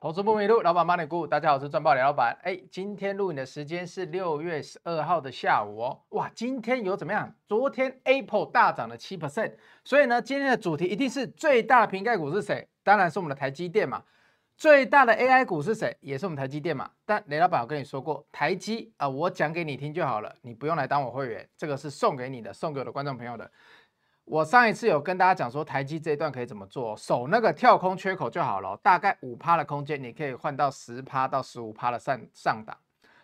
投资不迷路，老板帮你鼓。大家好，我是赚爆雷老板。哎，今天录影的时间是六月十二号的下午哦。哇，今天有怎么样？昨天 Apple 大涨了七 percent，所以呢，今天的主题一定是最大瓶盖股是谁？当然是我们的台积电嘛。最大的 AI 股是谁？也是我们台积电嘛。但雷老板，我跟你说过，台积啊，我讲给你听就好了，你不用来当我会员，这个是送给你的，送给我的观众朋友的。我上一次有跟大家讲说，台积这一段可以怎么做，守那个跳空缺口就好了，大概五趴的空间，你可以换到十趴到十五趴的上上档。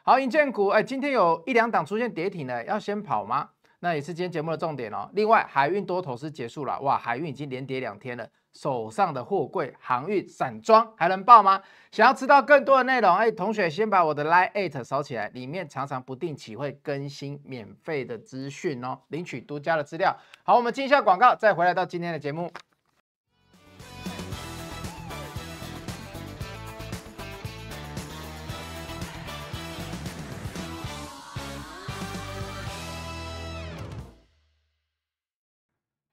好，银建股，哎，今天有一两档出现跌停了，要先跑吗？那也是今天节目的重点哦。另外，海运多头是结束了，哇，海运已经连跌两天了。手上的货柜航运散装还能报吗？想要知道更多的内容，哎，同学先把我的 Line Eight 扫起来，里面常常不定期会更新免费的资讯哦，领取独家的资料。好，我们进一下广告，再回来到今天的节目。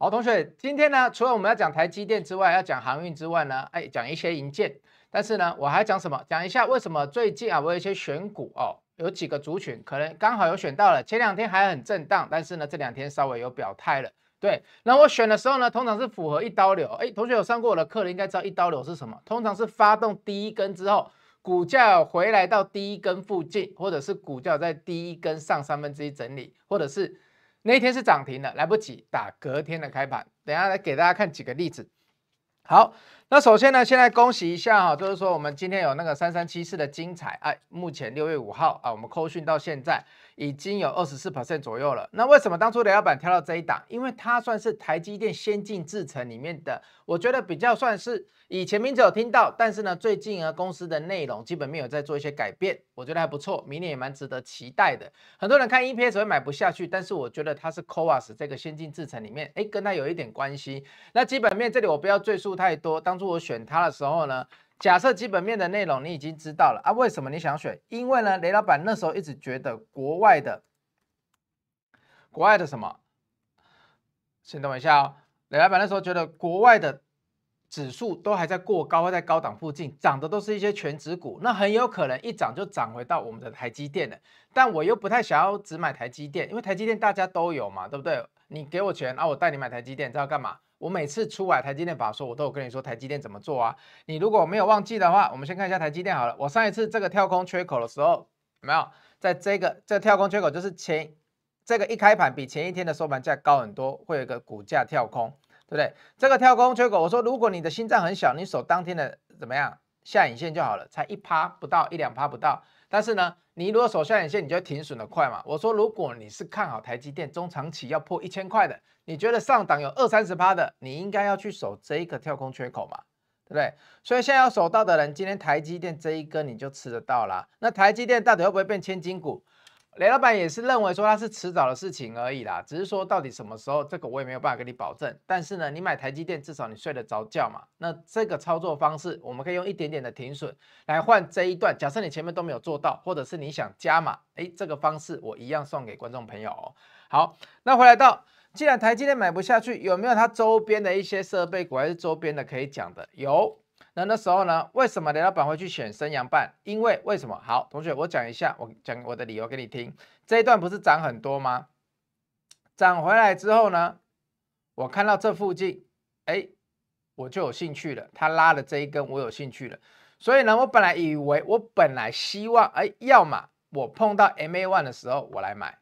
好，同学，今天呢，除了我们要讲台积电之外，要讲航运之外呢，哎，讲一些银建。但是呢，我还讲什么？讲一下为什么最近啊，我有一些选股哦，有几个族群可能刚好有选到了。前两天还很震荡，但是呢，这两天稍微有表态了。对，那我选的时候呢，通常是符合一刀流。哎，同学有上过我的课的，应该知道一刀流是什么？通常是发动第一根之后，股价回来到第一根附近，或者是股价在第一根上三分之一整理，或者是。那一天是涨停的，来不及打隔天的开盘。等下来给大家看几个例子。好，那首先呢，现在恭喜一下哈，就是说我们今天有那个三三七四的精彩。啊，目前六月五号啊，我们扣讯到现在。已经有二十四 percent 左右了。那为什么当初雷老板挑到这一档？因为它算是台积电先进制程里面的，我觉得比较算是以前名字有听到，但是呢，最近呃公司的内容基本没有在做一些改变，我觉得还不错，明年也蛮值得期待的。很多人看 E P S 会买不下去，但是我觉得它是 Coas 这个先进制程里面，哎，跟它有一点关系。那基本面这里我不要赘述太多。当初我选它的时候呢。假设基本面的内容你已经知道了啊？为什么你想选？因为呢，雷老板那时候一直觉得国外的、国外的什么？先等我一下哦，雷老板那时候觉得国外的指数都还在过高，在高档附近，涨的都是一些全指股，那很有可能一涨就涨回到我们的台积电了。但我又不太想要只买台积电，因为台积电大家都有嘛，对不对？你给我钱啊，我带你买台积电，这知道干嘛？我每次出买台积电，法方说我都有跟你说台积电怎么做啊？你如果没有忘记的话，我们先看一下台积电好了。我上一次这个跳空缺口的时候，没有，在这个这个跳空缺口就是前这个一开盘比前一天的收盘价高很多，会有一个股价跳空，对不对？这个跳空缺口，我说如果你的心脏很小，你守当天的怎么样下影线就好了，才一趴不到，一两趴不到。但是呢。你如果守下影线，你就停损的快嘛。我说，如果你是看好台积电中长期要破一千块的，你觉得上档有二三十趴的，你应该要去守这一个跳空缺口嘛，对不对？所以现在要守到的人，今天台积电这一根你就吃得到啦。那台积电到底会不会变千金股？雷老板也是认为说它是迟早的事情而已啦，只是说到底什么时候，这个我也没有办法跟你保证。但是呢，你买台积电，至少你睡得着觉嘛。那这个操作方式，我们可以用一点点的停损来换这一段。假设你前面都没有做到，或者是你想加码，哎，这个方式我一样送给观众朋友。好，那回来到，既然台积电买不下去，有没有它周边的一些设备股还是周边的可以讲的？有。那那时候呢？为什么雷老板会去选生阳半？因为为什么？好，同学，我讲一下，我讲我的理由给你听。这一段不是涨很多吗？涨回来之后呢，我看到这附近，哎，我就有兴趣了。他拉了这一根，我有兴趣了。所以呢，我本来以为，我本来希望，哎，要么我碰到 MA one 的时候我来买。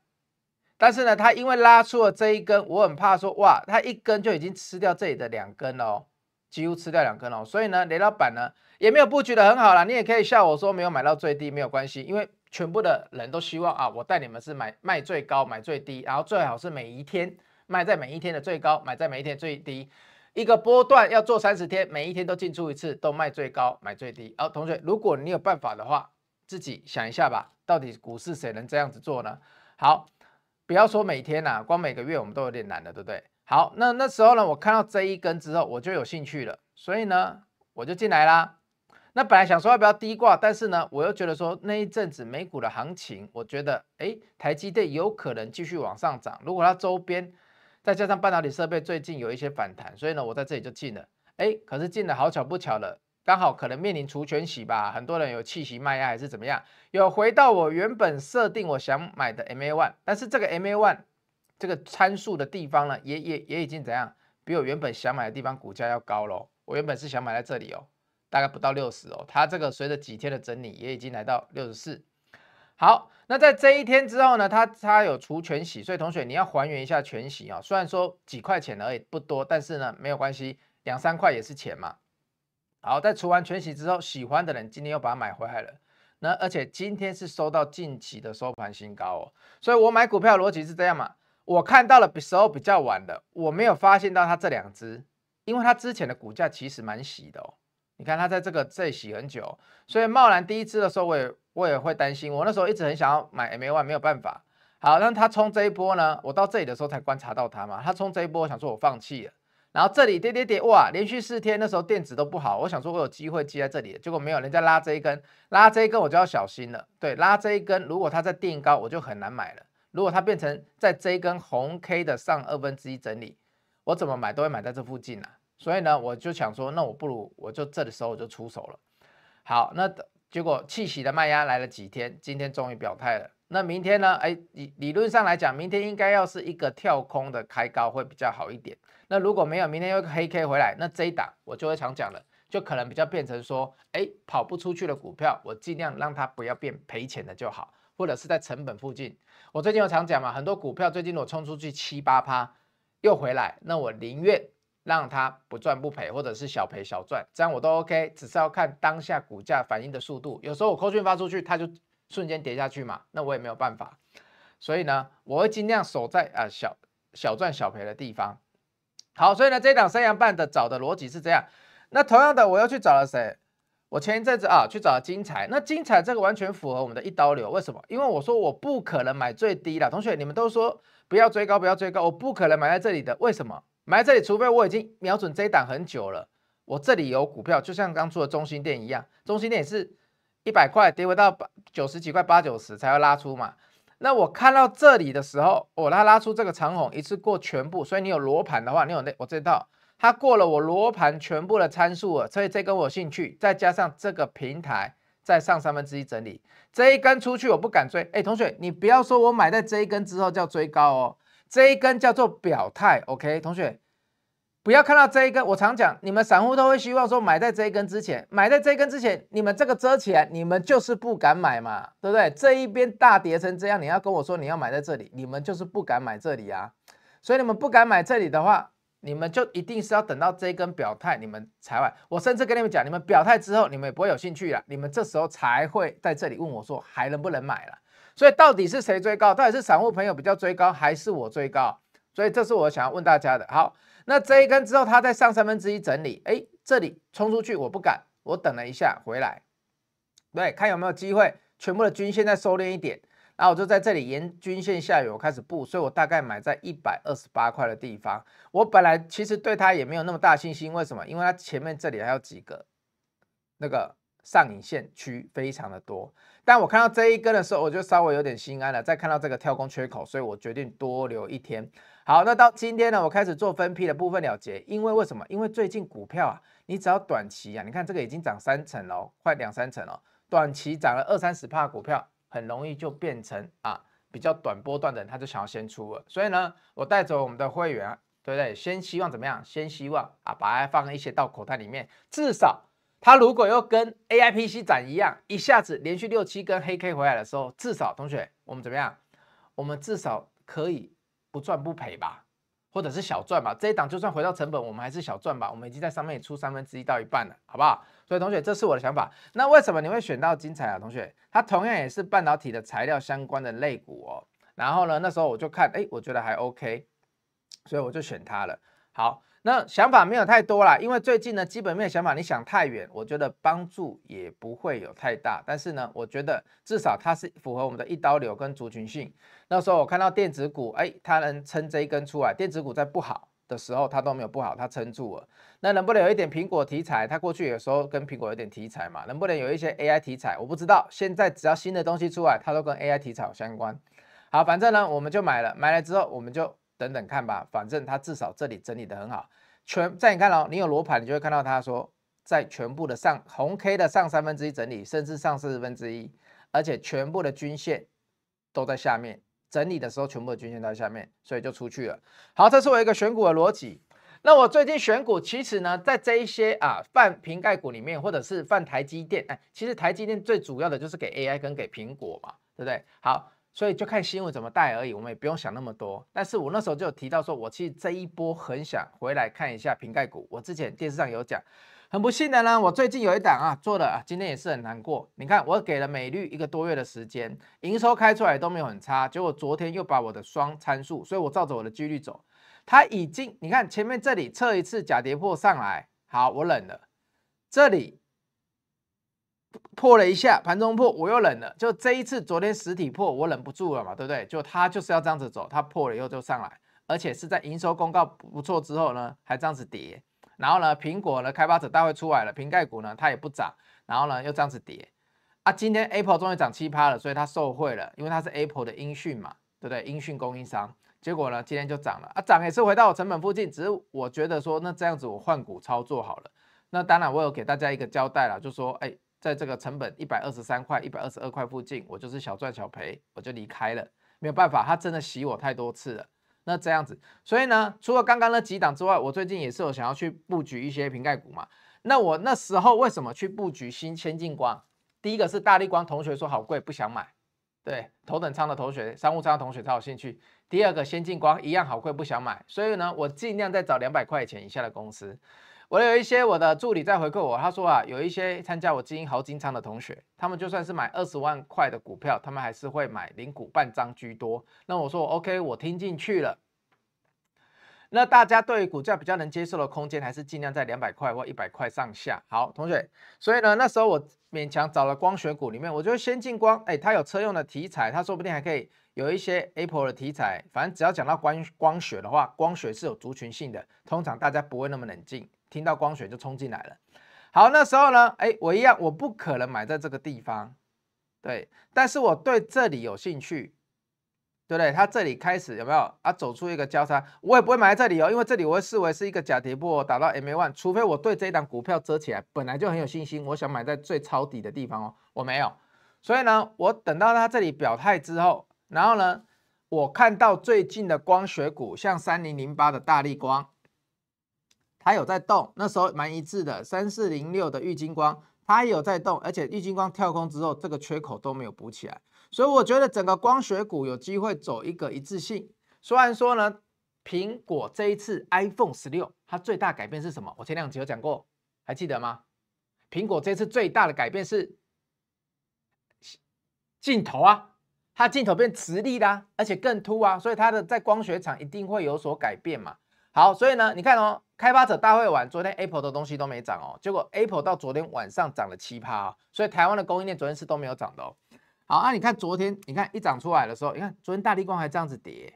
但是呢，他因为拉出了这一根，我很怕说，哇，他一根就已经吃掉这里的两根了哦。几乎吃掉两根哦。所以呢，雷老板呢也没有布局的很好啦。你也可以笑我说没有买到最低，没有关系，因为全部的人都希望啊，我带你们是买卖最高，买最低，然后最好是每一天卖在每一天的最高，买在每一天最低。一个波段要做三十天，每一天都进出一次，都卖最高，买最低。哦，同学，如果你有办法的话，自己想一下吧，到底股市谁能这样子做呢？好，不要说每天啊，光每个月我们都有点难的，对不对？好，那那时候呢，我看到这一根之后，我就有兴趣了，所以呢，我就进来啦。那本来想说要不要低挂，但是呢，我又觉得说那一阵子美股的行情，我觉得，哎，台积电有可能继续往上涨。如果它周边再加上半导体设备最近有一些反弹，所以呢，我在这里就进了。哎，可是进了，好巧不巧的，刚好可能面临除权洗吧，很多人有气息卖压还是怎么样，有回到我原本设定我想买的 MA one，但是这个 MA one。这个参数的地方呢，也也也已经怎样？比我原本想买的地方股价要高喽。我原本是想买在这里哦，大概不到六十哦。它这个随着几天的整理，也已经来到六十四。好，那在这一天之后呢，它它有除权洗，所以同学你要还原一下全洗啊。虽然说几块钱而已不多，但是呢没有关系，两三块也是钱嘛。好，在除完全洗之后，喜欢的人今天又把它买回来了。那而且今天是收到近期的收盘新高哦，所以我买股票逻辑是这样嘛。我看到了比时候比较晚的，我没有发现到它这两只，因为它之前的股价其实蛮洗的哦。你看它在这个这里洗很久，所以贸然第一只的时候，我也我也会担心。我那时候一直很想要买 M A One，没有办法。好，那它冲这一波呢？我到这里的时候才观察到它嘛。它冲这一波，我想说我放弃了。然后这里跌跌跌，哇，连续四天，那时候电子都不好，我想说我有机会接在这里，结果没有，人家拉这一根，拉这一根我就要小心了。对，拉这一根，如果它再垫高，我就很难买了。如果它变成在这一根红 K 的上二分之一整理，我怎么买都会买在这附近啊。所以呢，我就想说，那我不如我就这里时候就出手了。好，那结果气息的卖压来了几天，今天终于表态了。那明天呢？哎，理理论上来讲，明天应该要是一个跳空的开高会比较好一点。那如果没有，明天又黑 K 回来，那这一档我就会常讲了，就可能比较变成说，哎，跑不出去的股票，我尽量让它不要变赔钱的就好，或者是在成本附近。我最近有常讲嘛，很多股票最近我冲出去七八趴，又回来，那我宁愿让它不赚不赔，或者是小赔小赚，这样我都 OK，只是要看当下股价反应的速度。有时候我 Q 群发出去，它就瞬间跌下去嘛，那我也没有办法。所以呢，我会尽量守在啊小小赚小赔的地方。好，所以呢，这档三羊半的找的逻辑是这样。那同样的，我又去找了谁？我前一阵子啊去找了金彩，那金彩这个完全符合我们的一刀流，为什么？因为我说我不可能买最低了。同学，你们都说不要追高，不要追高，我不可能买在这里的，为什么？买在这里，除非我已经瞄准一档很久了。我这里有股票，就像刚出的中心店一样，中心店也是一百块跌回到八九十几块，八九十才会拉出嘛。那我看到这里的时候，我拉拉出这个长虹一次过全部，所以你有罗盘的话，你有那我这套。它过了我罗盘全部的参数了，所以这根我兴趣，再加上这个平台再上三分之一整理，这一根出去我不敢追。哎，同学，你不要说我买在这一根之后叫追高哦，这一根叫做表态。OK，同学，不要看到这一根，我常讲，你们散户都会希望说买在这一根之前，买在这一根之前，你们这个遮起来，你们就是不敢买嘛，对不对？这一边大跌成这样，你要跟我说你要买在这里，你们就是不敢买这里啊。所以你们不敢买这里的话。你们就一定是要等到这一根表态你们才会。我甚至跟你们讲，你们表态之后你们也不会有兴趣了，你们这时候才会在这里问我说还能不能买了。所以到底是谁追高？到底是散户朋友比较追高，还是我追高？所以这是我想要问大家的。好，那这一根之后它在上三分之一整理，哎，这里冲出去我不敢，我等了一下回来，对，看有没有机会，全部的均线再收敛一点。然后我就在这里沿均线下游我开始布，所以我大概买在一百二十八块的地方。我本来其实对它也没有那么大信心，为什么？因为它前面这里还有几个那个上影线区非常的多。但我看到这一根的时候，我就稍微有点心安了。再看到这个跳空缺口，所以我决定多留一天。好，那到今天呢，我开始做分批的部分了结，因为为什么？因为最近股票啊，你只要短期啊，你看这个已经涨三成了，快两三成了，短期涨了二三十帕股票。很容易就变成啊比较短波段的，人，他就想要先出了。所以呢，我带着我们的会员，对不对？先希望怎么样？先希望啊，把它放一些到口袋里面。至少，他如果要跟 AIPC 展一样，一下子连续六七根黑 K 回来的时候，至少同学我们怎么样？我们至少可以不赚不赔吧。或者是小赚吧，这一档就算回到成本，我们还是小赚吧。我们已经在上面出三分之一到一半了，好不好？所以同学，这是我的想法。那为什么你会选到精彩啊，同学？它同样也是半导体的材料相关的类股哦。然后呢，那时候我就看，哎，我觉得还 OK，所以我就选它了。好。那想法没有太多啦，因为最近呢基本面想法你想太远，我觉得帮助也不会有太大。但是呢，我觉得至少它是符合我们的一刀流跟族群性。那时候我看到电子股，哎，它能撑这一根出来。电子股在不好的时候，它都没有不好，它撑住了。那能不能有一点苹果题材？它过去有时候跟苹果有点题材嘛？能不能有一些 AI 题材？我不知道。现在只要新的东西出来，它都跟 AI 题材相关。好，反正呢，我们就买了，买了之后我们就。等等看吧，反正它至少这里整理的很好，全再你看到你有罗盘，你就会看到它说在全部的上红 K 的上三分之一整理，甚至上四分之一，而且全部的均线都在下面整理的时候，全部的均线在下面，所以就出去了。好，这是我一个选股的逻辑。那我最近选股，其实呢，在这一些啊，泛瓶盖股里面，或者是泛台积电，哎，其实台积电最主要的就是给 AI 跟给苹果嘛，对不对？好。所以就看新闻怎么带而已，我们也不用想那么多。但是我那时候就有提到说，我其实这一波很想回来看一下瓶盖股。我之前电视上有讲，很不幸的呢，我最近有一档啊做的，今天也是很难过。你看，我给了美绿一个多月的时间，营收开出来都没有很差，结果昨天又把我的双参数，所以我照着我的几率走，它已经你看前面这里测一次假跌破上来，好，我忍了，这里。破了一下，盘中破，我又忍了。就这一次，昨天实体破，我忍不住了嘛，对不对？就它就是要这样子走，它破了以后就上来，而且是在营收公告不错之后呢，还这样子跌。然后呢，苹果呢开发者大会出来了，瓶盖股呢它也不涨，然后呢又这样子跌。啊，今天 Apple 终于涨七趴了，所以它受惠了，因为它是 Apple 的音讯嘛，对不对？音讯供应商，结果呢今天就涨了。啊，涨也是回到我成本附近，只是我觉得说那这样子我换股操作好了。那当然我有给大家一个交代了，就说哎。在这个成本一百二十三块、一百二十二块附近，我就是小赚小赔，我就离开了。没有办法，他真的洗我太多次了。那这样子，所以呢，除了刚刚那几档之外，我最近也是有想要去布局一些瓶盖股嘛。那我那时候为什么去布局新先进光？第一个是大力光，同学说好贵，不想买。对，头等舱的同学、商务舱的同学才有兴趣。第二个先进光一样好贵，不想买。所以呢，我尽量在找两百块钱以下的公司。我有一些我的助理在回馈我，他说啊，有一些参加我基金豪金仓的同学，他们就算是买二十万块的股票，他们还是会买零股半张居多。那我说 OK，我听进去了。那大家对于股价比较能接受的空间，还是尽量在两百块或一百块上下。好，同学，所以呢，那时候我勉强找了光学股里面，我就先进光，哎，它有车用的题材，它说不定还可以有一些 Apple 的题材。反正只要讲到光光学的话，光学是有族群性的，通常大家不会那么冷静。听到光学就冲进来了，好，那时候呢，哎，我一样，我不可能买在这个地方，对，但是我对这里有兴趣，对不对？它这里开始有没有？啊？走出一个交叉，我也不会买在这里哦，因为这里我会视为是一个假跌破，打到 MA one，除非我对这一档股票遮起来本来就很有信心，我想买在最抄底的地方哦，我没有，所以呢，我等到它这里表态之后，然后呢，我看到最近的光学股，像三零零八的大力光。它有在动，那时候蛮一致的。三四零六的玉晶光，它也有在动，而且玉晶光跳空之后，这个缺口都没有补起来。所以我觉得整个光学股有机会走一个一致性。虽然说呢，苹果这一次 iPhone 十六它最大改变是什么？我前两集有讲过，还记得吗？苹果这次最大的改变是镜头啊，它镜头变直立啦，而且更凸啊，所以它的在光学场一定会有所改变嘛。好，所以呢，你看哦，开发者大会完，昨天 Apple 的东西都没涨哦，结果 Apple 到昨天晚上涨了七趴哦，所以台湾的供应链昨天是都没有涨的哦。好，那你看昨天，你看一涨出来的时候，你看昨天大立光还这样子跌，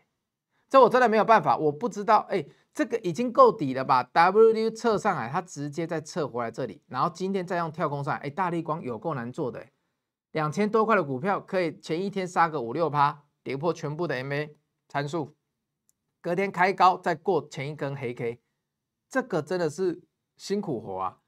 这我真的没有办法，我不知道，哎，这个已经够底了吧？WU 上来，它直接再撤回来这里，然后今天再用跳空上来，哎，大立光有够难做的，两千多块的股票可以前一天杀个五六趴，跌破全部的 MA 参数。隔天开高再过前一根黑 K，这个真的是辛苦活啊！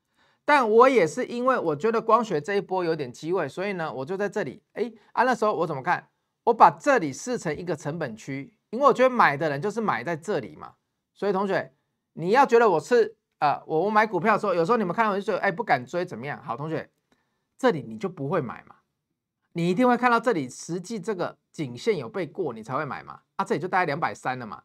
但我也是因为我觉得光学这一波有点机会，所以呢，我就在这里哎啊那时候我怎么看？我把这里试成一个成本区，因为我觉得买的人就是买在这里嘛。所以同学，你要觉得我是呃我我买股票的时候，有时候你们看到我就说，哎不敢追怎么样？好，同学，这里你就不会买嘛，你一定会看到这里实际这个颈线有被过你才会买嘛。啊，这里就大概两百三了嘛。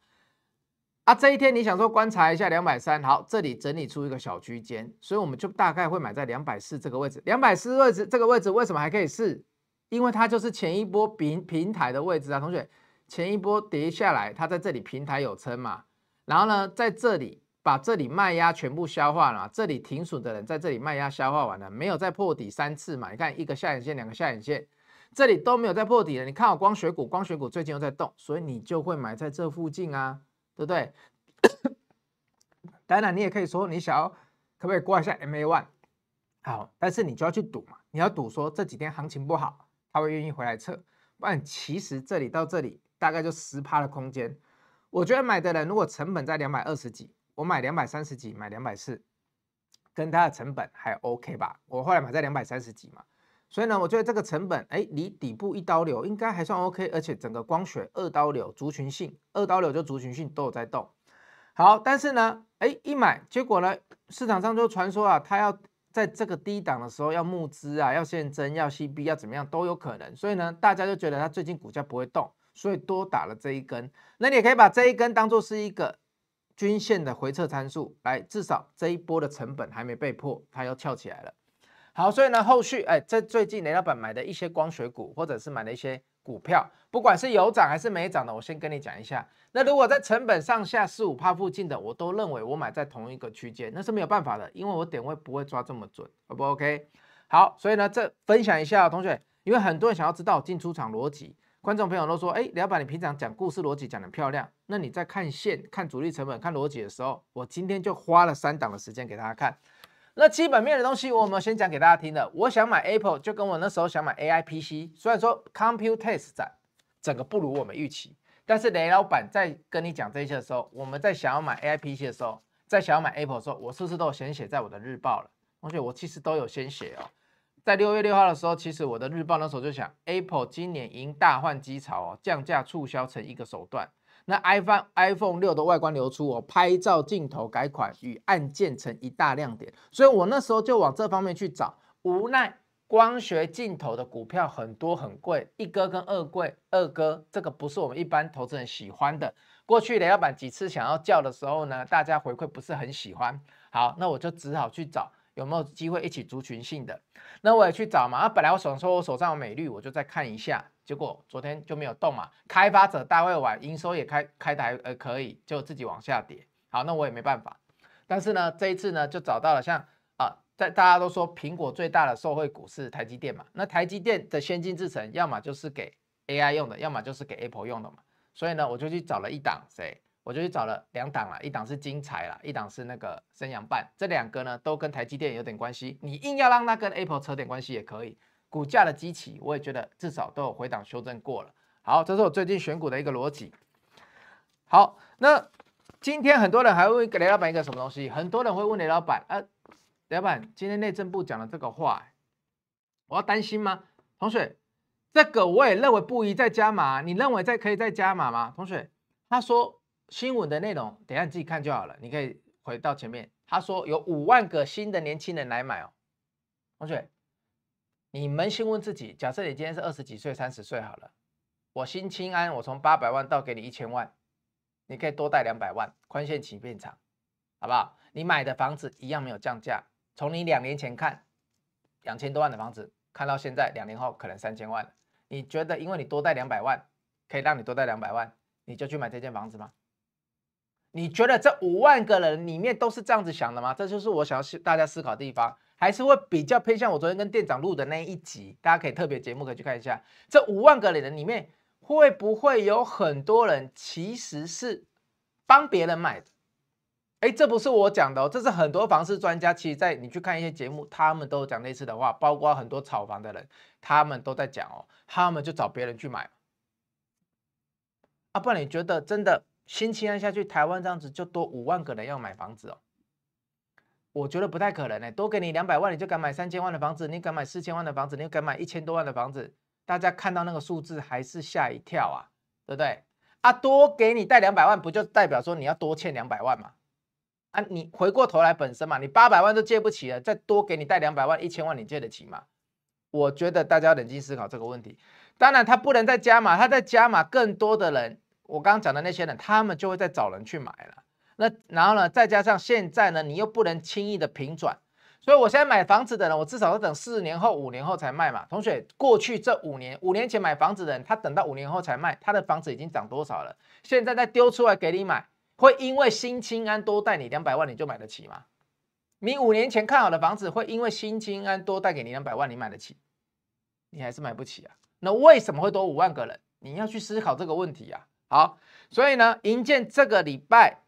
啊，这一天你想说观察一下两百三，好，这里整理出一个小区间，所以我们就大概会买在两百四这个位置。两百四位置，这个位置为什么还可以试？因为它就是前一波平平台的位置啊，同学，前一波跌下来，它在这里平台有撑嘛。然后呢，在这里把这里卖压全部消化了，这里停损的人在这里卖压消化完了，没有再破底三次嘛？你看一个下影线，两个下影线，这里都没有再破底了。你看我光学股，光学股最近又在动，所以你就会买在这附近啊。对不对？当然你也可以说，你想要可不可以挂一下 MA one，好，但是你就要去赌嘛，你要赌说这几天行情不好，他会愿意回来测。但其实这里到这里大概就十趴的空间，我觉得买的人如果成本在两百二十几，我买两百三十几，买两百四，跟他的成本还 OK 吧？我后来买在两百三十几嘛。所以呢，我觉得这个成本，哎，离底部一刀流应该还算 OK，而且整个光学二刀流、族群性二刀流就族群性都有在动。好，但是呢，哎，一买结果呢，市场上就传说啊，它要在这个低档的时候要募资啊，要现增，要 CB，要怎么样都有可能。所以呢，大家就觉得它最近股价不会动，所以多打了这一根。那你也可以把这一根当做是一个均线的回撤参数来，至少这一波的成本还没被破，它又翘起来了。好，所以呢，后续哎，在最近雷老板买的一些光学股，或者是买的一些股票，不管是有涨还是没涨的，我先跟你讲一下。那如果在成本上下四五帕附近的，我都认为我买在同一个区间，那是没有办法的，因为我点位不会抓这么准，好不 OK？好，所以呢，这分享一下同学，因为很多人想要知道进出场逻辑，观众朋友都说，哎，雷老板你平常讲故事逻辑讲的漂亮，那你在看线、看主力成本、看逻辑的时候，我今天就花了三档的时间给大家看。那基本面的东西，我们先讲给大家听了。我想买 Apple，就跟我那时候想买 AIPC。虽然说 Computex 展整个不如我们预期，但是雷老板在跟你讲这些的时候，我们在想要买 AIPC 的时候，在想要买 Apple 的时候，我是不是都有先写在我的日报了？同学，我其实都有先写哦。在六月六号的时候，其实我的日报那时候就想，Apple 今年迎大换机潮哦，降价促销成一个手段。那 iPhone iPhone 六的外观流出，我拍照镜头改款与按键成一大亮点，所以我那时候就往这方面去找。无奈光学镜头的股票很多很贵，一哥跟二贵，二哥这个不是我们一般投资人喜欢的。过去雷老板几次想要叫的时候呢，大家回馈不是很喜欢。好，那我就只好去找有没有机会一起族群性的。那我也去找嘛。啊，本来我想说我手上有美绿，我就再看一下。结果昨天就没有动嘛，开发者大会丸营收也开开台呃可以，就自己往下跌。好，那我也没办法。但是呢，这一次呢就找到了像啊，在大家都说苹果最大的受惠股是台积电嘛，那台积电的先进制程，要么就是给 AI 用的，要么就是给 Apple 用的嘛。所以呢，我就去找了一档谁，我就去找了两档了，一档是金财啦，一档是那个生阳半，这两个呢都跟台积电有点关系。你硬要让它跟 Apple 扯点关系也可以。股价的积起，我也觉得至少都有回档修正过了。好，这是我最近选股的一个逻辑。好，那今天很多人还会给雷老板一个什么东西？很多人会问雷老板，呃，雷老板，今天内政部讲的这个话，我要担心吗？同学，这个我也认为不宜再加码，你认为再可以再加码吗？同学，他说新闻的内容，等一下你自己看就好了。你可以回到前面，他说有五万个新的年轻人来买哦，同学。你扪心问自己，假设你今天是二十几岁、三十岁好了，我心清安，我从八百万到给你一千万，你可以多贷两百万，宽限期变长，好不好？你买的房子一样没有降价，从你两年前看两千多万的房子，看到现在两年后可能三千万了，你觉得因为你多贷两百万可以让你多贷两百万，你就去买这间房子吗？你觉得这五万个人里面都是这样子想的吗？这就是我想要大家思考的地方。还是会比较偏向我昨天跟店长录的那一集，大家可以特别节目可以去看一下。这五万个人里面，会不会有很多人其实是帮别人买的？哎，这不是我讲的哦，这是很多房市专家，其实，在你去看一些节目，他们都讲类似的话，包括很多炒房的人，他们都在讲哦，他们就找别人去买。不然你觉得真的新提案下去，台湾这样子就多五万个人要买房子哦？我觉得不太可能哎，多给你两百万，你就敢买三千万的房子？你敢买四千万的房子？你敢买一千多万的房子？大家看到那个数字还是吓一跳啊，对不对？啊，多给你贷两百万，不就代表说你要多欠两百万嘛？啊，你回过头来本身嘛，你八百万都借不起了，再多给你贷两百万，一千万你借得起吗？我觉得大家冷静思考这个问题。当然，他不能再加码，他再加码，更多的人，我刚刚讲的那些人，他们就会再找人去买了。那然后呢？再加上现在呢，你又不能轻易的平转，所以我现在买房子的人，我至少要等四年后、五年后才卖嘛。同学，过去这五年、五年前买房子的人，他等到五年后才卖，他的房子已经涨多少了？现在再丢出来给你买，会因为新清安多贷你两百万，你就买得起吗？你五年前看好的房子，会因为新清安多贷给你两百万，你买得起？你还是买不起啊？那为什么会多五万个人？你要去思考这个问题啊！好，所以呢，银建这个礼拜。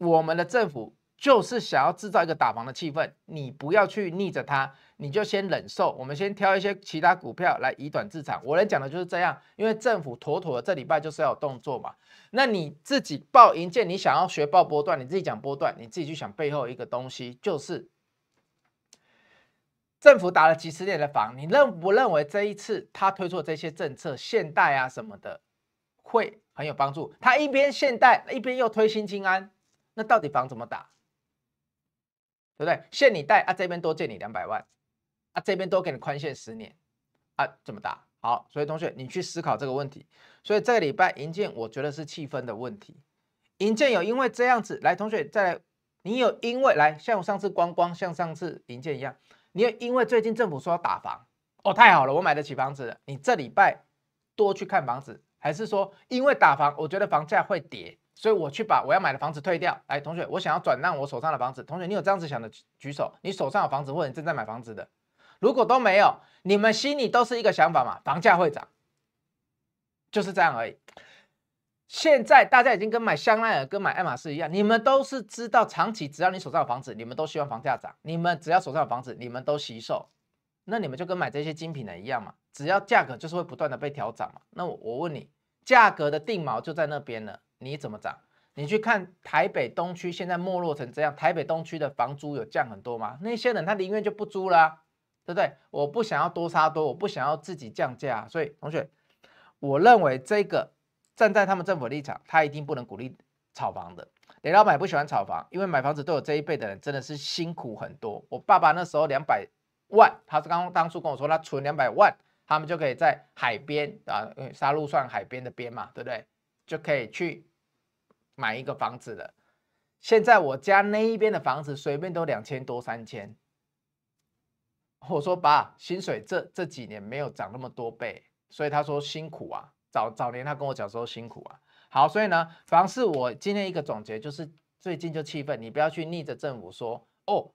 我们的政府就是想要制造一个打房的气氛，你不要去逆着它，你就先忍受。我们先挑一些其他股票来以短制长。我能讲的就是这样，因为政府妥妥的这礼拜就是要有动作嘛。那你自己报银建，你想要学报波段，你自己讲波段，你自己去想背后一个东西，就是政府打了几十年的房，你认不认为这一次他推出这些政策限贷啊什么的会很有帮助？他一边限贷，一边又推新金安。那到底房怎么打，对不对？限你贷啊，这边多借你两百万，啊，这边多给你宽限十年，啊，怎么打？好，所以同学你去思考这个问题。所以这个礼拜银建我觉得是气氛的问题，银建有因为这样子，来同学再，你有因为来，像我上次光光像上次银建一样，你有因为最近政府说要打房，哦，太好了，我买得起房子，你这礼拜多去看房子，还是说因为打房，我觉得房价会跌。所以我去把我要买的房子退掉。来，同学，我想要转让我手上的房子。同学，你有这样子想的举手。你手上有房子或者正在买房子的，如果都没有，你们心里都是一个想法嘛？房价会涨，就是这样而已。现在大家已经跟买香奈儿、跟买爱马仕一样，你们都是知道长期只要你手上有房子，你们都希望房价涨。你们只要手上有房子，你们都惜售。那你们就跟买这些精品的一样嘛？只要价格就是会不断的被调涨嘛。那我问你，价格的定锚就在那边了。你怎么涨？你去看台北东区现在没落成这样，台北东区的房租有降很多吗？那些人他宁愿就不租了，对不对？我不想要多杀多，我不想要自己降价，所以同学，我认为这个站在他们政府立场，他一定不能鼓励炒房的。雷老板不喜欢炒房，因为买房子对我这一辈的人真的是辛苦很多。我爸爸那时候两百万，他是刚当初跟我说他存两百万，他们就可以在海边啊，沙路算海边的边嘛，对不对？就可以去。买一个房子了，现在我家那一边的房子随便都两千多三千。我说爸，薪水这这几年没有涨那么多倍，所以他说辛苦啊。早早年他跟我讲说辛苦啊。好，所以呢，房市我今天一个总结就是，最近就气愤，你不要去逆着政府说哦，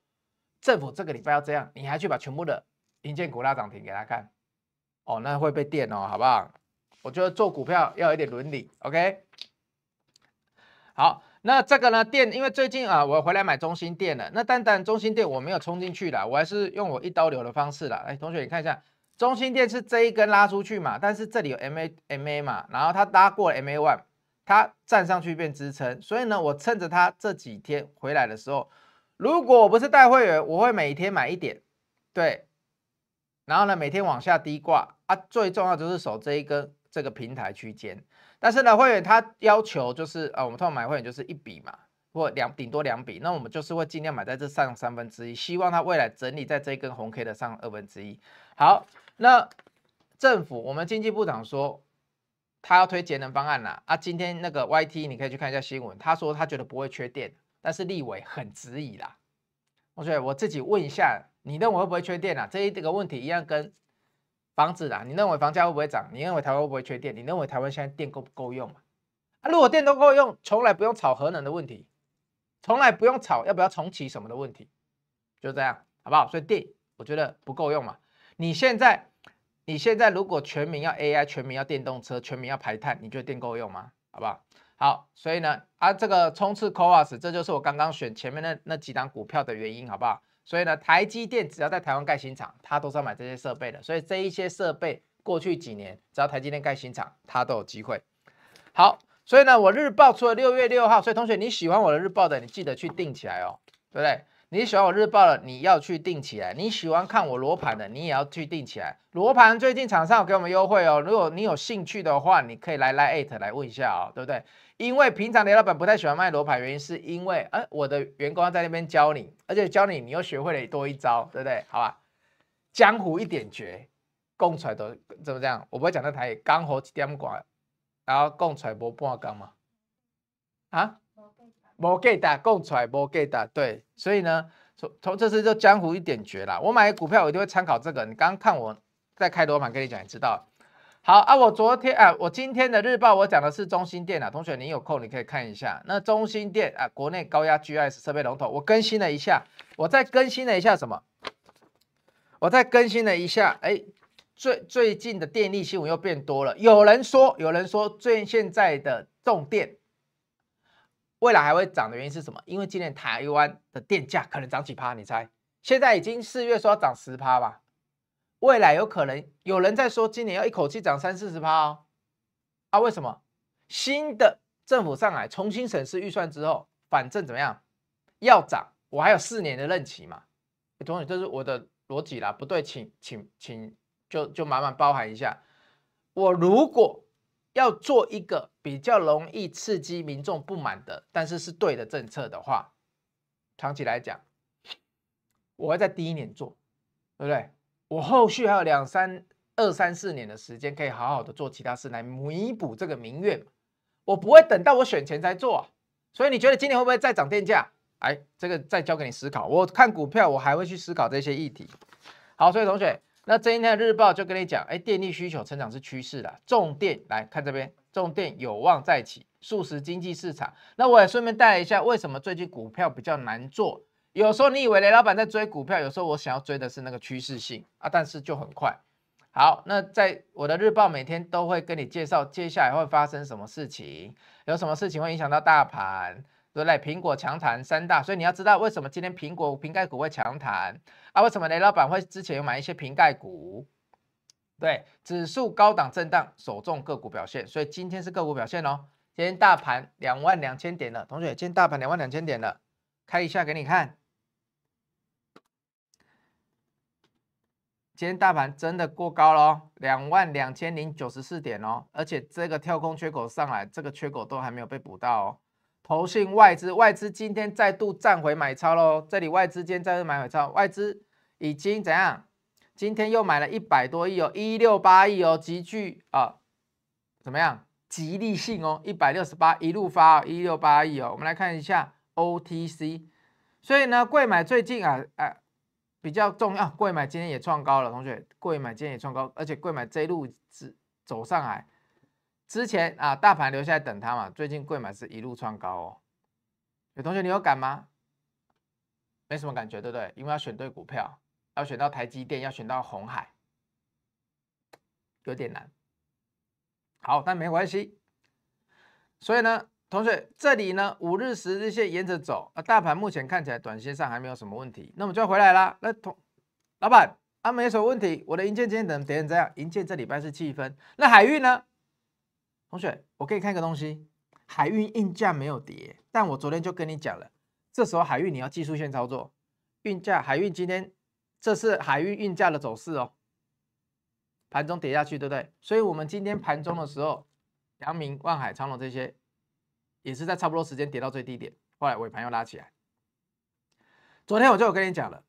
政府这个礼拜要这样，你还去把全部的银建股拉涨停给他看，哦，那会被电哦，好不好？我觉得做股票要有点伦理，OK。好，那这个呢？电，因为最近啊，我回来买中心电了。那蛋蛋中心电我没有冲进去了，我还是用我一刀流的方式啦，哎，同学你看一下，中心电是这一根拉出去嘛？但是这里有 M A M A 嘛，然后它拉过 M A one，它站上去变支撑，所以呢，我趁着它这几天回来的时候，如果我不是带会员，我会每天买一点，对。然后呢，每天往下低挂啊，最重要就是守这一根这个平台区间。但是呢，会员他要求就是，呃，我们通常买会员就是一笔嘛，或两，顶多两笔，那我们就是会尽量买在这上三分之一，希望它未来整理在这一根红 K 的上二分之一。好，那政府我们经济部长说他要推节能方案啦，啊，今天那个 YT 你可以去看一下新闻，他说他觉得不会缺电，但是立委很质疑啦。同学，我自己问一下，你认为会不会缺电啊？这一这个问题一样跟。房子啦，你认为房价会不会涨？你认为台湾会不会缺电？你认为台湾现在电够不够用啊？啊，如果电都够用，从来不用炒核能的问题，从来不用炒要不要重启什么的问题，就这样，好不好？所以电我觉得不够用嘛。你现在，你现在如果全民要 AI，全民要电动车，全民要排碳，你觉得电够用吗？好不好？好，所以呢，啊，这个冲刺 Coas，这就是我刚刚选前面那那几档股票的原因，好不好？所以呢，台积电只要在台湾盖新厂，它都是要买这些设备的。所以这一些设备过去几年，只要台积电盖新厂，它都有机会。好，所以呢，我日报除了六月六号，所以同学你喜欢我的日报的，你记得去订起来哦，对不对？你喜欢我日报的，你要去订起来。你喜欢看我罗盘的，你也要去订起来。罗盘最近厂商给我们优惠哦，如果你有兴趣的话，你可以来来艾特来问一下哦，对不对？因为平常刘老板不太喜欢卖罗盘，原因是因为，哎，我的员工在那边教你，而且教你，你又学会了多一招，对不对？好吧，江湖一点绝，供出来都怎么这样？我不会讲那台刚好几点挂，然后供出来没半刚嘛？啊？没给的，供出来没给的，对。所以呢，从从这次就江湖一点绝啦。我买股票我一定会参考这个，你刚刚看我在开罗盘跟你讲，你知道。好啊，我昨天啊，我今天的日报我讲的是中心电啊，同学你有空你可以看一下。那中心电啊，国内高压 GIS 设备龙头，我更新了一下，我再更新了一下什么？我再更新了一下，哎，最最近的电力新闻又变多了。有人说有人说，最现在的重电未来还会涨的原因是什么？因为今年台湾的电价可能涨几趴，你猜？现在已经四月说要涨十趴吧。未来有可能有人在说，今年要一口气涨三四十趴哦，啊？为什么？新的政府上来重新审视预算之后，反正怎么样要涨，我还有四年的任期嘛。同学，这是我的逻辑啦，不对，请请请，就就慢慢包含一下。我如果要做一个比较容易刺激民众不满的，但是是对的政策的话，长期来讲，我会在第一年做，对不对？我后续还有两三二三四年的时间，可以好好的做其他事来弥补这个民怨。我不会等到我选前才做，所以你觉得今年会不会再涨电价？哎，这个再交给你思考。我看股票，我还会去思考这些议题。好，所以同学，那这一天的日报就跟你讲，哎，电力需求成长是趋势了。重电来看这边，重电有望再起，数十经济市场。那我也顺便带一下，为什么最近股票比较难做？有时候你以为雷老板在追股票，有时候我想要追的是那个趋势性啊，但是就很快。好，那在我的日报每天都会跟你介绍接下来会发生什么事情，有什么事情会影响到大盘，对不对？苹果强弹三大，所以你要知道为什么今天苹果瓶盖股会强弹啊？为什么雷老板会之前有买一些瓶盖股？对，指数高档震荡，首中个股表现，所以今天是个股表现哦。今天大盘两万两千点了，同学，今天大盘两万两千点了，开一下给你看。今天大盘真的过高喽，两万两千零九十四点哦，而且这个跳空缺口上来，这个缺口都还没有被补到哦。投信外资，外资今天再度站回买超喽，这里外资今天再度买回超，外资已经怎样？今天又买了一百多亿哦，一六八亿哦，极具啊怎么样？吉利性哦，一百六十八一路发一六八亿哦，我们来看一下 OTC，所以呢，贵买最近啊，哎。比较重要，贵买今天也创高了，同学，贵买今天也创高，而且贵买这一路走走上来，之前啊，大盘留下来等它嘛，最近贵买是一路创高哦。有同学你有感吗？没什么感觉，对不对？因为要选对股票，要选到台积电，要选到红海，有点难。好，但没关系，所以呢？同学，这里呢五日十日线沿着走啊，大盘目前看起来短线上还没有什么问题。那我们就要回来啦。那同老板，啊，没有什么问题？我的银建今天么跌成这样？银建这礼拜是七分。那海运呢？同学，我可以看一个东西，海运运价没有跌，但我昨天就跟你讲了，这时候海运你要技术线操作。运价，海运今天这是海运运价的走势哦，盘中跌下去，对不对？所以我们今天盘中的时候，阳明、望海、长隆这些。也是在差不多时间跌到最低点，后来尾盘又拉起来。昨天我就有跟你讲了，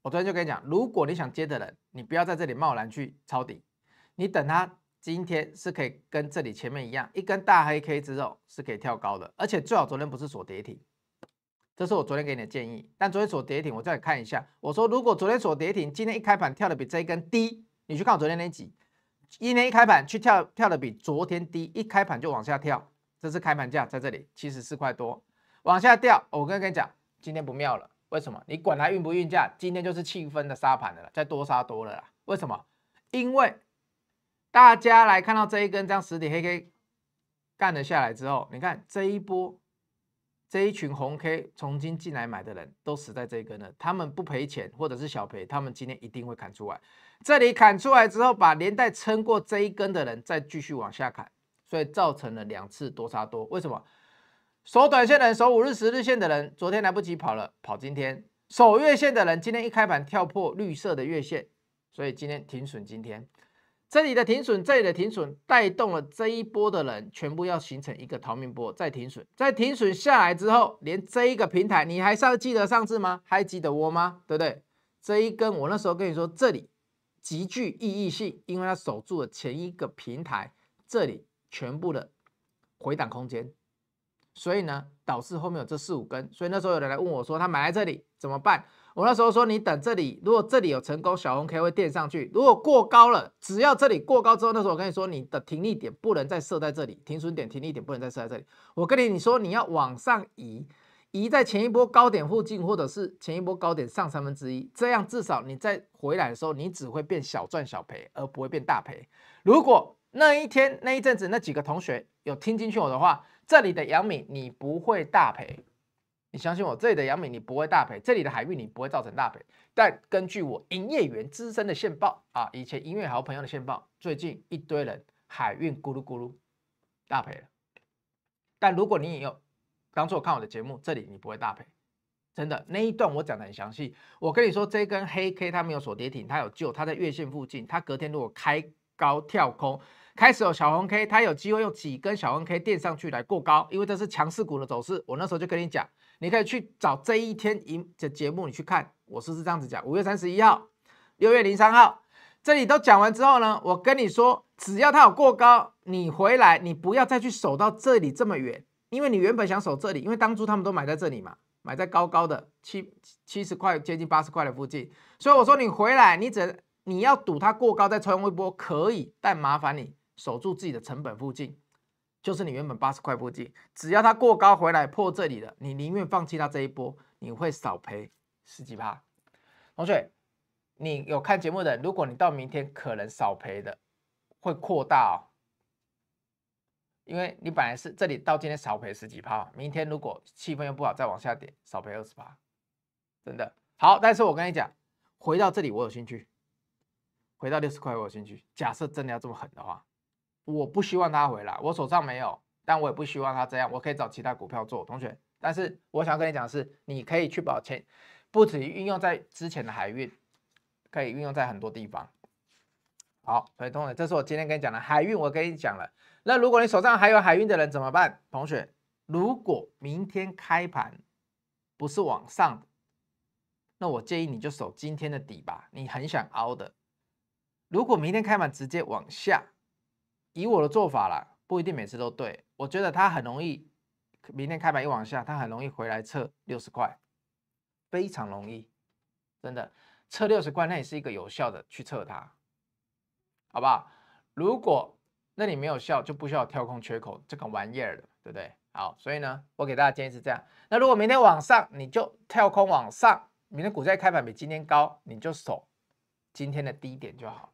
我昨天就跟你讲，如果你想接的人，你不要在这里贸然去抄底，你等它今天是可以跟这里前面一样，一根大黑 K 之后是可以跳高的，而且最好昨天不是锁跌停，这是我昨天给你的建议。但昨天锁跌停，我再看一下，我说如果昨天锁跌停，今天一开盘跳的比这一根低，你去看我昨天那几，今天一开盘去跳跳的比昨天低，一开盘就往下跳。这是开盘价在这里，七十四块多往下掉。我跟你讲，今天不妙了。为什么？你管它运不运价，今天就是气氛的杀盘的了，再多杀多了啦。为什么？因为大家来看到这一根这样实体黑 K 干了下来之后，你看这一波这一群红 K 重新进来买的人，都死在这一根了。他们不赔钱或者是小赔，他们今天一定会砍出来。这里砍出来之后，把连带撑过这一根的人再继续往下砍。所以造成了两次多杀多，为什么？守短线的人，守五日、十日线的人，昨天来不及跑了，跑今天；守月线的人，今天一开盘跳破绿色的月线，所以今天停损。今天这里的停损，这里的停损，带动了这一波的人全部要形成一个逃命波，再停损，在停损下来之后，连这一个平台，你还是要记得上次吗？还记得我吗？对不对？这一根我那时候跟你说，这里极具意义性，因为它守住了前一个平台，这里。全部的回档空间，所以呢，导致后面有这四五根。所以那时候有人来问我说：“他买来这里怎么办？”我那时候说：“你等这里，如果这里有成功，小红 K 会垫上去；如果过高了，只要这里过高之后，那时候我跟你说，你的停利点不能再设在这里，停损点、停利点不能再设在这里。我跟你你说，你要往上移，移在前一波高点附近，或者是前一波高点上三分之一，这样至少你在回来的时候，你只会变小赚小赔，而不会变大赔。如果那一天那一阵子，那几个同学有听进去我的话。这里的阳明你不会大赔，你相信我。这里的阳明你不会大赔，这里的海运你不会造成大赔。但根据我营业员资深的线报啊，以前营业好朋友的线报，最近一堆人海运咕噜咕噜大赔了。但如果你也有当初看我的节目，这里你不会大赔，真的那一段我讲的很详细。我跟你说，这根黑 K 它没有锁跌停，它有救，它在月线附近，它隔天如果开高跳空。开始有小红 K，它有机会用几根小红 K 垫上去来过高，因为这是强势股的走势。我那时候就跟你讲，你可以去找这一天一的节目你去看，我是不是这样子讲。五月三十一号，六月零三号，这里都讲完之后呢，我跟你说，只要它有过高，你回来你不要再去守到这里这么远，因为你原本想守这里，因为当初他们都买在这里嘛，买在高高的七七十块接近八十块的附近。所以我说你回来，你只你要赌它过高再冲一波可以，但麻烦你。守住自己的成本附近，就是你原本八十块附近，只要它过高回来破这里的，你宁愿放弃它这一波，你会少赔十几趴。同学，你有看节目的？如果你到明天可能少赔的会扩大，哦，因为你本来是这里到今天少赔十几趴明天如果气氛又不好再往下点，少赔二十趴，真的。好，但是我跟你讲，回到这里我有兴趣，回到六十块我有兴趣。假设真的要这么狠的话。我不希望他回来，我手上没有，但我也不希望他这样，我可以找其他股票做，同学。但是我想跟你讲的是，你可以去把钱，不止运用在之前的海运，可以运用在很多地方。好，所以同学，这是我今天跟你讲的海运，我跟你讲了。那如果你手上还有海运的人怎么办？同学，如果明天开盘不是往上，那我建议你就守今天的底吧，你很想凹的。如果明天开盘直接往下，以我的做法啦，不一定每次都对。我觉得它很容易，明天开盘一往下，它很容易回来测六十块，非常容易，真的测六十块，那也是一个有效的去测它，好不好？如果那里没有效，就不需要跳空缺口这个玩意儿了，对不对？好，所以呢，我给大家建议是这样：那如果明天往上，你就跳空往上；明天股价开盘比今天高，你就守今天的低点就好，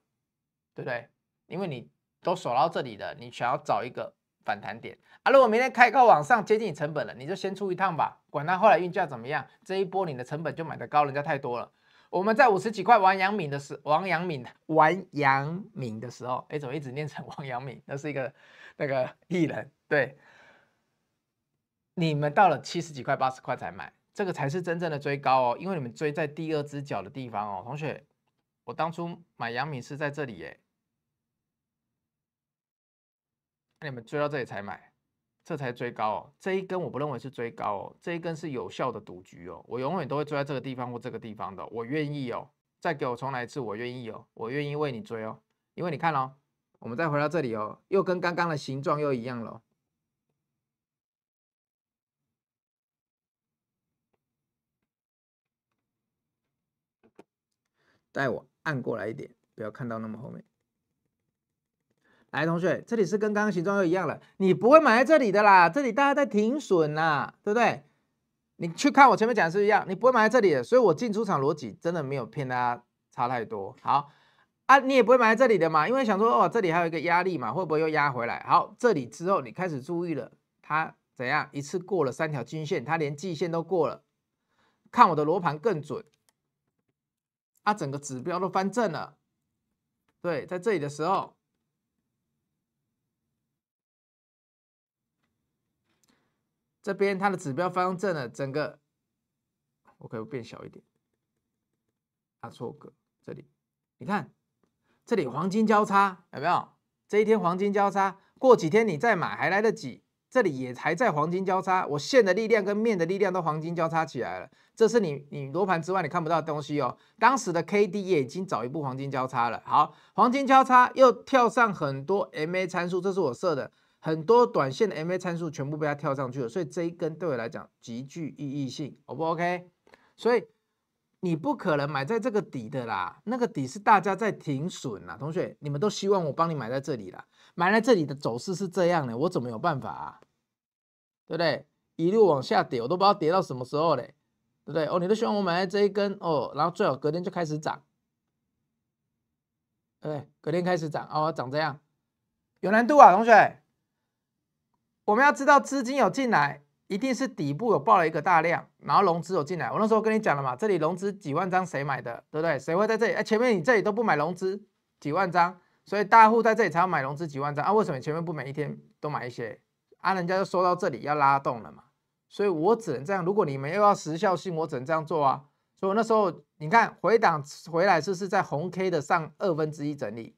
对不对？因为你。都守到这里了，你想要找一个反弹点啊？如果明天开高往上接近你成本了，你就先出一趟吧，管它后来运价怎么样，这一波你的成本就买的高，人家太多了。我们在五十几块玩杨敏的时，王阳敏玩杨敏的时候，哎，怎么一直念成 王阳敏？那是一个那个艺人。对，你们到了七十几块、八十块才买，这个才是真正的追高哦，因为你们追在第二只脚的地方哦。同学，我当初买杨敏是在这里，耶，那你们追到这里才买，这才追高哦。这一根我不认为是追高哦，这一根是有效的赌局哦。我永远都会追在这个地方或这个地方的，我愿意哦。再给我重来一次，我愿意哦，我愿意为你追哦。因为你看哦，我们再回到这里哦，又跟刚刚的形状又一样了。带我按过来一点，不要看到那么后面。来，同学，这里是跟刚刚形状又一样了。你不会买在这里的啦，这里大家在停损呐，对不对？你去看我前面讲的是一样，你不会买在这里的，所以我进出场逻辑真的没有骗大家差太多。好啊，你也不会买在这里的嘛，因为想说哦，这里还有一个压力嘛，会不会又压回来？好，这里之后你开始注意了，它怎样一次过了三条均线，它连季线都过了，看我的罗盘更准，啊，整个指标都翻正了。对，在这里的时候。这边它的指标方正了，整个我可以变小一点，打错格这里，你看这里黄金交叉有没有？这一天黄金交叉，过几天你再买还来得及。这里也还在黄金交叉，我线的力量跟面的力量都黄金交叉起来了。这是你你罗盘之外你看不到的东西哦。当时的 K D 也已经早一步黄金交叉了。好，黄金交叉又跳上很多 M A 参数，这是我设的。很多短线的 MA 参数全部被它跳上去了，所以这一根对我来讲极具意义性，OK？所以你不可能买在这个底的啦，那个底是大家在停损啦，同学，你们都希望我帮你买在这里了，买在这里的走势是这样的，我怎么有办法啊？对不对？一路往下跌，我都不知道跌到什么时候嘞，对不对？哦，你都希望我买在这一根哦，然后最好隔天就开始涨，对对？隔天开始涨哦，涨这样，有难度啊，同学。我们要知道资金有进来，一定是底部有爆了一个大量，然后融资有进来。我那时候跟你讲了嘛，这里融资几万张谁买的，对不对？谁会在这里？哎，前面你这里都不买融资几万张，所以大户在这里才要买融资几万张啊？为什么前面不每一天都买一些？啊，人家就说到这里要拉动了嘛。所以我只能这样。如果你们又要时效性，我只能这样做啊。所以我那时候你看回档回来，是是在红 K 的上二分之一整理，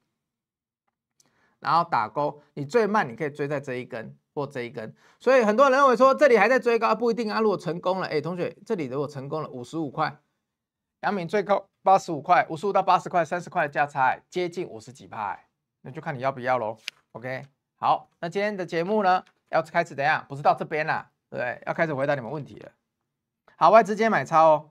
然后打勾，你最慢你可以追在这一根。做这一根，所以很多人认为说这里还在追高，不一定啊。如果成功了，哎，同学，这里如果成功了，五十五块，杨敏最高八十五块，五十五到八十块，三十块的价差，接近五十几派，那就看你要不要喽。OK，好，那今天的节目呢，要开始怎样？不是到这边啦，对，要开始回答你们问题了。好，我直接买超哦。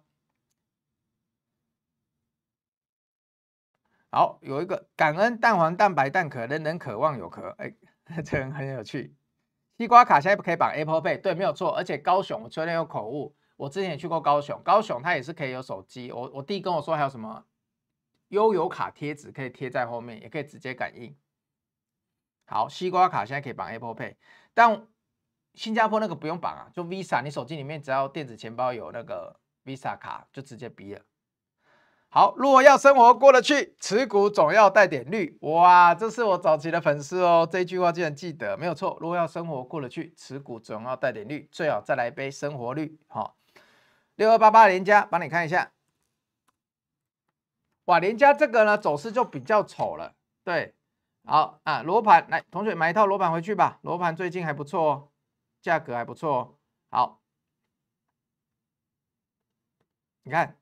好，有一个感恩蛋黄蛋白蛋壳，人人渴望有壳。哎，这人很有趣。地瓜卡现在不可以绑 Apple Pay，对，没有错。而且高雄，我昨天有口误，我之前也去过高雄，高雄它也是可以有手机。我我弟跟我说还有什么悠游卡贴纸可以贴在后面，也可以直接感应。好，西瓜卡现在可以绑 Apple Pay，但新加坡那个不用绑啊，就 Visa，你手机里面只要电子钱包有那个 Visa 卡就直接 B 了。好，如果要生活过得去，持股总要带点绿。哇，这是我早期的粉丝哦，这句话竟然记得，没有错。如果要生活过得去，持股总要带点绿，最好再来一杯生活绿。好，六二八八连加，帮你看一下。哇，连加这个呢，走势就比较丑了。对，好啊，罗盘，来，同学买一套罗盘回去吧。罗盘最近还不错，哦，价格还不错。哦。好，你看。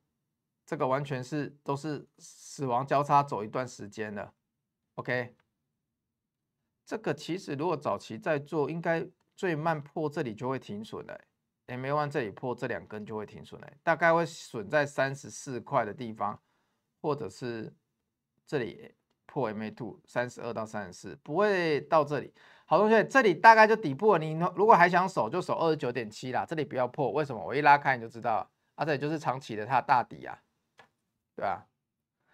这个完全是都是死亡交叉走一段时间的，OK？这个其实如果早期在做，应该最慢破这里就会停损的，MA one 这里破这两根就会停损了，大概会损在三十四块的地方，或者是这里破 MA two 三十二到三十四，不会到这里。好，同学，这里大概就底部了，你如果还想守，就守二十九点七啦，这里不要破，为什么？我一拉开你就知道，啊，这里就是长期的它大底啊。对啊，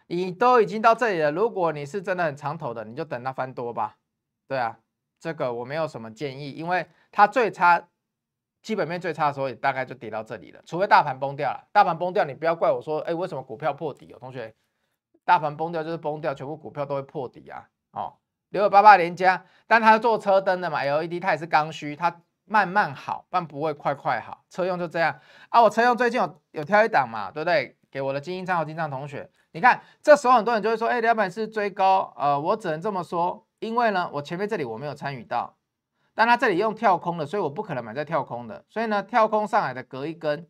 你都已经到这里了。如果你是真的很长投的，你就等它翻多吧。对啊，这个我没有什么建议，因为它最差基本面最差的时候，也大概就跌到这里了。除非大盘崩掉了，大盘崩掉你不要怪我说，哎，为什么股票破底哦，同学，大盘崩掉就是崩掉，全部股票都会破底啊。哦，六六八八连加，但它做车灯的嘛，LED 它也是刚需，它慢慢好，但不会快快好。车用就这样啊，我车用最近有有挑一档嘛，对不对？给我的精英账号、经账同学，你看，这时候很多人就会说，哎，老板是追高，呃，我只能这么说，因为呢，我前面这里我没有参与到，但他这里用跳空的，所以我不可能买在跳空的，所以呢，跳空上来的隔一根，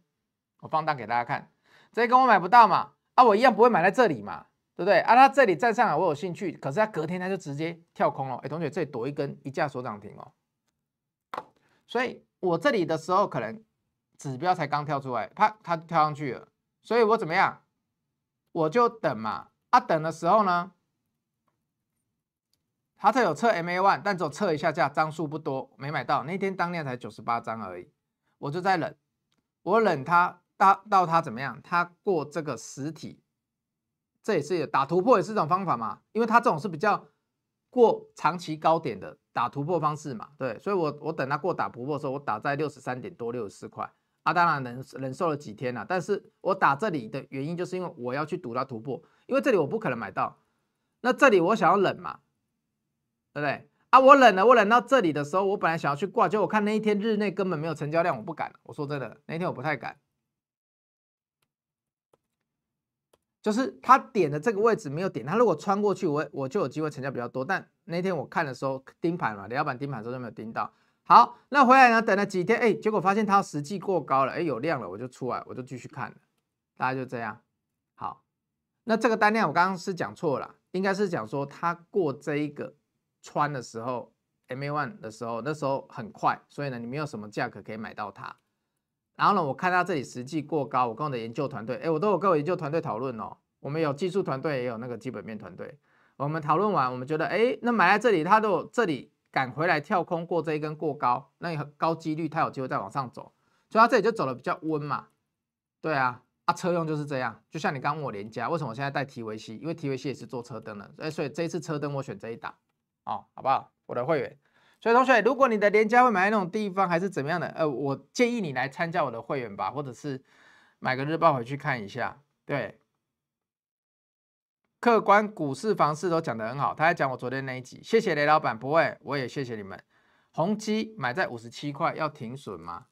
我放大给大家看，这一根我买不到嘛，啊，我一样不会买在这里嘛，对不对？啊，他这里在上海我有兴趣，可是他隔天他就直接跳空了，哎，同学这里躲一根，一架所涨停哦，所以我这里的时候可能指标才刚跳出来，啪，他跳上去了。所以我怎么样，我就等嘛。啊，等的时候呢，他这有测 MA one，但只测一下价，张数不多，没买到。那天当天才九十八张而已，我就在忍。我忍他到到他怎么样？他过这个实体，这也是打突破也是一种方法嘛，因为他这种是比较过长期高点的打突破方式嘛，对。所以我我等他过打突破的时候，我打在六十三点多六十四块。啊，当然忍忍受了几天了，但是我打这里的原因就是因为我要去赌它突破，因为这里我不可能买到，那这里我想要冷嘛，对不对？啊，我冷了，我冷到这里的时候，我本来想要去挂，就我看那一天日内根本没有成交量，我不敢我说真的，那天我不太敢，就是他点的这个位置没有点，他如果穿过去，我我就有机会成交比较多。但那天我看的时候盯盘嘛，李老板盯盘的时候都没有盯到。好，那回来呢？等了几天，哎，结果发现它实际过高了，哎，有量了，我就出来，我就继续看了。大家就这样。好，那这个单量我刚刚是讲错了，应该是讲说它过这一个穿的时候，MA one 的时候，那时候很快，所以呢，你没有什么价格可以买到它。然后呢，我看到这里实际过高，我跟我的研究团队，哎，我都有跟我研究团队讨论哦。我们有技术团队，也有那个基本面团队。我们讨论完，我们觉得，哎，那买在这里，它都这里。赶回来跳空过这一根过高，那很高几率它有机会再往上走，所以它这里就走的比较温嘛。对啊，啊车用就是这样，就像你刚刚问我廉价，为什么我现在带 TVC？因为 TVC 也是做车灯的，哎，所以这一次车灯我选这一档哦，好不好？我的会员，所以同学，如果你的廉价会买那种地方还是怎么样的，呃，我建议你来参加我的会员吧，或者是买个日报回去看一下，对。客观股市房市都讲得很好，他还讲我昨天那一集，谢谢雷老板，不会，我也谢谢你们。宏基买在五十七块要停损吗？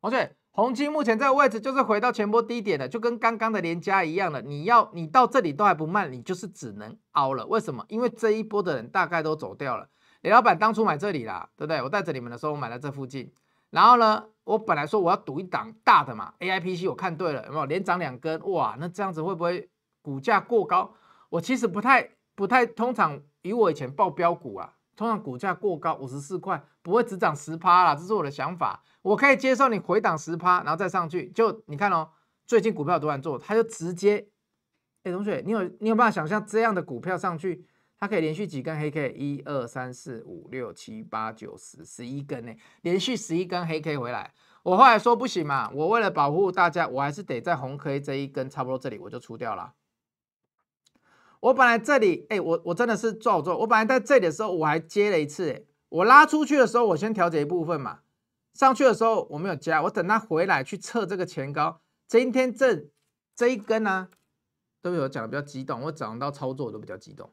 王俊，宏基目前这个位置就是回到前波低点了，就跟刚刚的连加一样了。你要你到这里都还不卖，你就是只能凹了。为什么？因为这一波的人大概都走掉了。雷老板当初买这里啦，对不对？我带着你们的时候，我买在这附近。然后呢，我本来说我要赌一档大的嘛，AIPC 我看对了，有没有连涨两根？哇，那这样子会不会？股价过高，我其实不太不太通常，以我以前报标股啊，通常股价过高，五十四块不会只涨十趴啦，这是我的想法，我可以接受你回档十趴然后再上去，就你看哦，最近股票多难做，他就直接，哎，同学，你有你有办法想象这样的股票上去，它可以连续几根黑 K，一二三四五六七八九十十一根呢，连续十一根黑 K 回来，我后来说不行嘛，我为了保护大家，我还是得在红 K 这一根差不多这里我就出掉了。我本来这里，哎，我我真的是做做做。我本来在这里的时候，我还接了一次，哎，我拉出去的时候，我先调节一部分嘛。上去的时候我没有加，我等它回来去测这个前高。今天这这一根呢，都有讲的比较激动，我讲到操作都比较激动。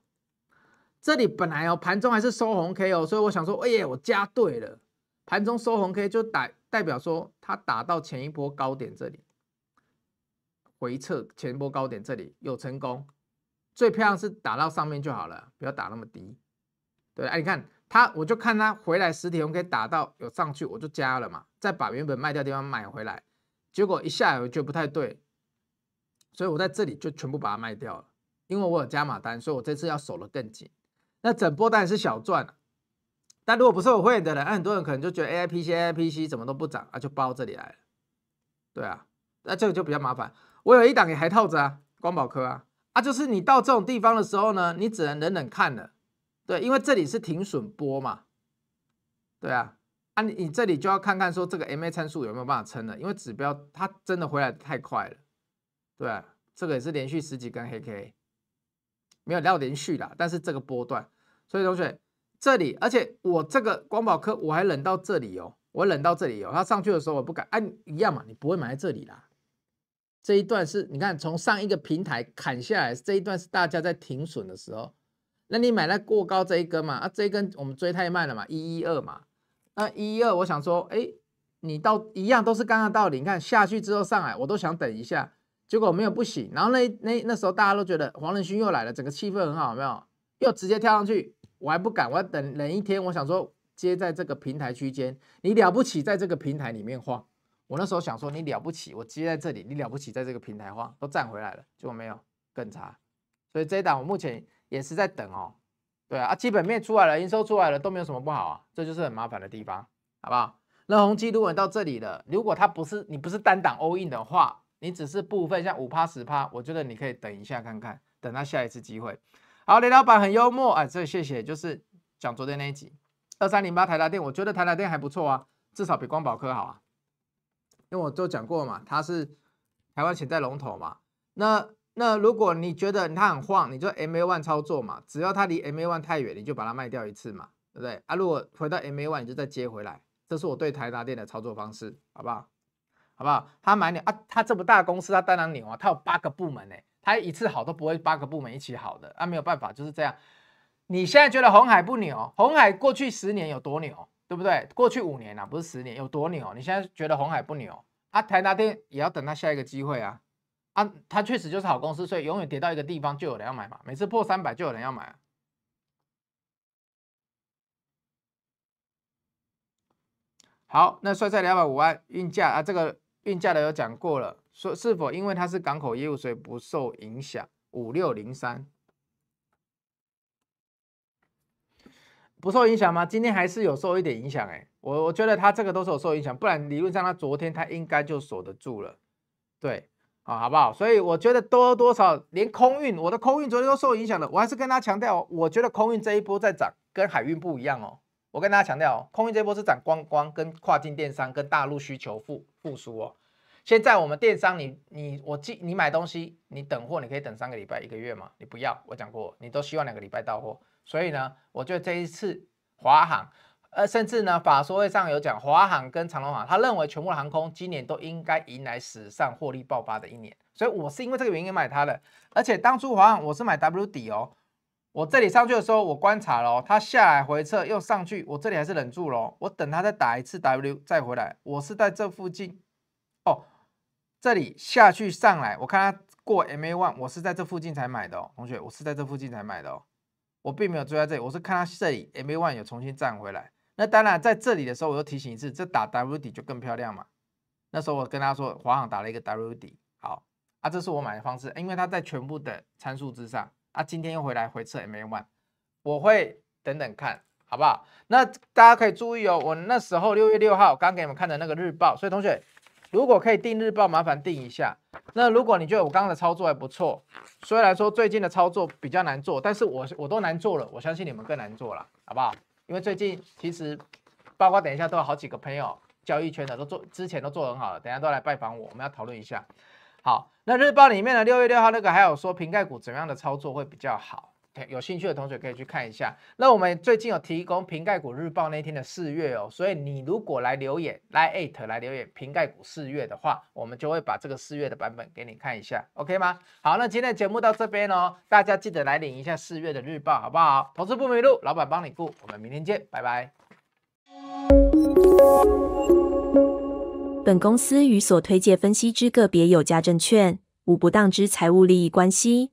这里本来哦，盘中还是收红 K 哦，所以我想说，哎呀，我加对了。盘中收红 K 就代代表说它打到前一波高点这里，回撤前一波高点这里有成功。最漂亮是打到上面就好了，不要打那么低。对，哎，你看它，我就看它回来实体，我可以打到有上去，我就加了嘛。再把原本卖掉地方买回来，结果一下来我就不太对，所以我在这里就全部把它卖掉了。因为我有加码单，所以我这次要守得更紧。那整波当然是小赚了，但如果不是我会的人，很多人可能就觉得 A I P C A I P C 怎么都不涨，啊，就包这里来了。对啊，那这个就比较麻烦。我有一档也还套着啊，光宝科啊。啊，就是你到这种地方的时候呢，你只能忍忍看了，对，因为这里是停损波嘛，对啊，啊你你这里就要看看说这个 MA 参数有没有办法撑了，因为指标它真的回来太快了，对，这个也是连续十几根黑 K，没有料连续啦，但是这个波段，所以同学这里，而且我这个光宝科我还忍到这里哦，我忍到这里哦，它上去的时候我不敢，哎一样嘛，你不会买在这里啦。这一段是你看从上一个平台砍下来，这一段是大家在停损的时候，那你买了过高这一根嘛？啊，这一根我们追太慢了嘛？一一二嘛？那一一二，我想说，哎，你到一样都是刚刚道理。你看下去之后上来，我都想等一下，结果没有不行。然后那那那时候大家都觉得黄仁勋又来了，整个气氛很好，没有？又直接跳上去，我还不敢，我要等冷一天，我想说接在这个平台区间，你了不起，在这个平台里面晃。我那时候想说你了不起，我接在这里，你了不起，在这个平台化都站回来了，果没有更差。所以这一档我目前也是在等哦，对啊，基本面出来了，营收出来了，都没有什么不好啊，这就是很麻烦的地方，好不好？那宏基如果到这里了，如果它不是你不是单档 in 的话，你只是部分像五趴十趴，我觉得你可以等一下看看，等它下一次机会。好，雷老板很幽默啊，这谢谢，就是讲昨天那一集二三零八台达电，我觉得台达电还不错啊，至少比光宝科好啊。因为我都讲过嘛，它是台湾潜在龙头嘛。那那如果你觉得它很晃，你就 MA One 操作嘛，只要它离 MA One 太远，你就把它卖掉一次嘛，对不对？啊，如果回到 MA One，你就再接回来。这是我对台达电的操作方式，好不好？好不好？他蛮牛啊，他这么大公司，他当然牛啊，他有八个部门诶，他一次好都不会八个部门一起好的啊，没有办法，就是这样。你现在觉得红海不牛？红海过去十年有多牛？对不对？过去五年啊，不是十年，有多牛？你现在觉得红海不牛啊？台达电也要等它下一个机会啊！啊，它确实就是好公司，所以永远跌到一个地方就有人要买嘛。每次破三百就有人要买。好，那帅帅两百五万运价啊，这个运价的有讲过了，说是否因为它是港口业务所以不受影响？五六零三。不受影响吗？今天还是有受一点影响哎，我我觉得它这个都是有受影响，不然理论上它昨天它应该就锁得住了，对啊，好不好？所以我觉得多多少连空运，我的空运昨天都受影响了。我还是跟大家强调，我觉得空运这一波在涨，跟海运不一样哦。我跟大家强调，空运这波是涨光光，跟跨境电商跟大陆需求复复苏哦。现在我们电商，你你我记你买东西，你等货你可以等三个礼拜一个月吗？你不要，我讲过，你都希望两个礼拜到货。所以呢，我觉得这一次华航，呃，甚至呢，法说会上有讲华航跟长隆航，他认为全部航空今年都应该迎来史上获利爆发的一年。所以我是因为这个原因买它的，而且当初华航我是买 W 底哦。我这里上去的时候，我观察了，它下来回撤又上去，我这里还是忍住了，我等它再打一次 W 再回来。我是在这附近，哦，这里下去上来，我看它过 MA one，我是在这附近才买的哦，同学，我是在这附近才买的哦。我并没有追在这里，我是看它这里 MA1 有重新站回来。那当然在这里的时候，我又提醒一次，这打 W 底就更漂亮嘛。那时候我跟他说，华航打了一个 W 底，好啊，这是我买的方式，因为它在全部的参数之上啊。今天又回来回测 MA1，我会等等看好不好？那大家可以注意哦，我那时候六月六号刚给你们看的那个日报，所以同学。如果可以订日报，麻烦订一下。那如果你觉得我刚刚的操作还不错，虽然说最近的操作比较难做，但是我我都难做了，我相信你们更难做了，好不好？因为最近其实包括等一下都有好几个朋友，交易圈的都做，之前都做很好了，等下都来拜访我，我们要讨论一下。好，那日报里面的六月六号那个，还有说瓶盖股怎么样的操作会比较好？有兴趣的同学可以去看一下。那我们最近有提供瓶盖股日报那天的四月哦，所以你如果来留言，来艾特来留言瓶盖股四月的话，我们就会把这个四月的版本给你看一下，OK 吗？好，那今天的节目到这边哦，大家记得来领一下四月的日报，好不好？投资不迷路，老板帮你顾。我们明天见，拜拜。本公司与所推荐分析之个别有价证券无不当之财务利益关系。